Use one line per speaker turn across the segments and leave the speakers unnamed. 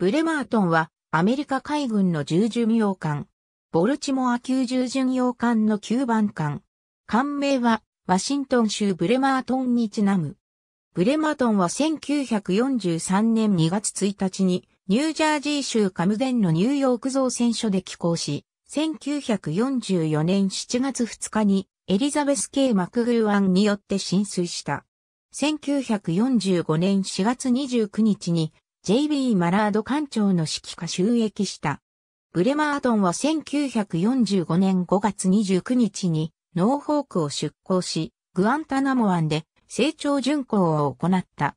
ブレマートンはアメリカ海軍の重巡洋艦、ボルチモア級重巡洋艦の9番艦。艦名はワシントン州ブレマートンにちなむ。ブレマートンは1943年2月1日にニュージャージー州カムデンのニューヨーク造船所で寄港し、1944年7月2日にエリザベス・ K・ マクグル湾ンによって浸水した。1945年4月29日に J.B. マラード艦長の指揮下収益した。ブレマートンは1945年5月29日にノーホークを出港し、グアンタナモ湾で成長巡航を行った。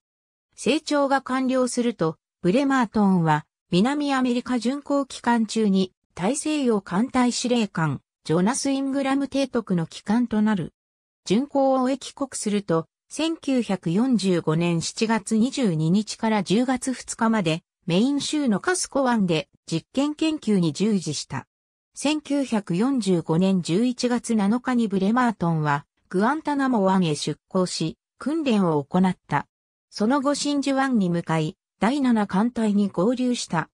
成長が完了すると、ブレマートンは南アメリカ巡航期間中に大西洋艦隊司令官、ジョナス・イングラム提督の機関となる。巡航を終え帰国すると、1945年7月22日から10月2日までメイン州のカスコ湾で実験研究に従事した。1945年11月7日にブレマートンはグアンタナモ湾へ出港し訓練を行った。その後真珠湾に向かい第7艦隊に合流した。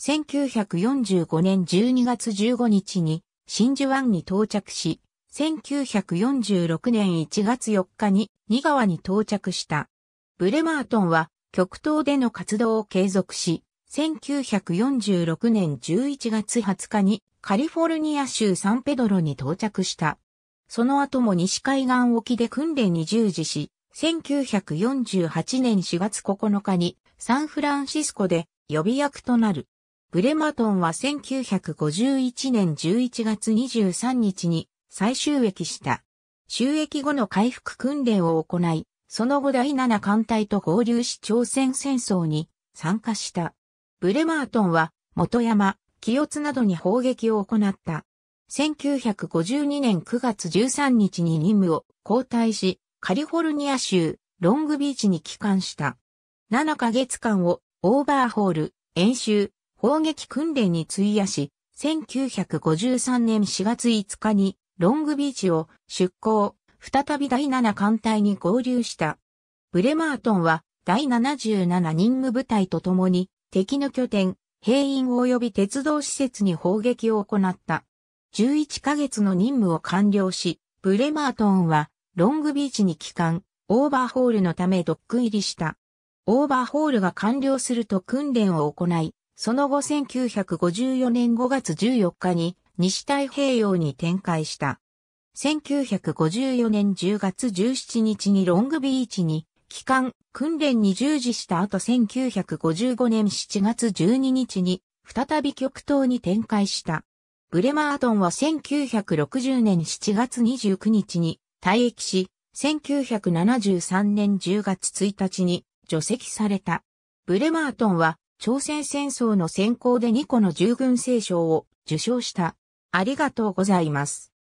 1945年12月15日に真珠湾に到着し1946年1月4日に新川に到着した。ブレマートンは極東での活動を継続し、1946年11月20日にカリフォルニア州サンペドロに到着した。その後も西海岸沖で訓練に従事し、1948年4月9日にサンフランシスコで予備役となる。ブレマトンは1951年11月23日に再収益した。収益後の回復訓練を行い、その後第7艦隊と合流し朝鮮戦争に参加した。ブレマートンは、元山、清津などに砲撃を行った。1952年9月13日に任務を交代し、カリフォルニア州ロングビーチに帰還した。7ヶ月間をオーバーホール、演習、砲撃訓練に費やし、1953年4月5日にロングビーチを出港、再び第7艦隊に合流した。ブレマートンは第77任務部隊と共に敵の拠点、兵員及び鉄道施設に砲撃を行った。11ヶ月の任務を完了し、ブレマートンはロングビーチに帰還、オーバーホールのためドック入りした。オーバーホールが完了すると訓練を行い、その後1954年5月14日に西太平洋に展開した。1954年10月17日にロングビーチに、機関、訓練に従事した後1955年7月12日に、再び極東に展開した。ブレマートンは1960年7月29日に退役し、1973年10月1日に除籍された。ブレマートンは朝鮮戦争の先行で2個の従軍聖賞を受賞した。ありがとうございます。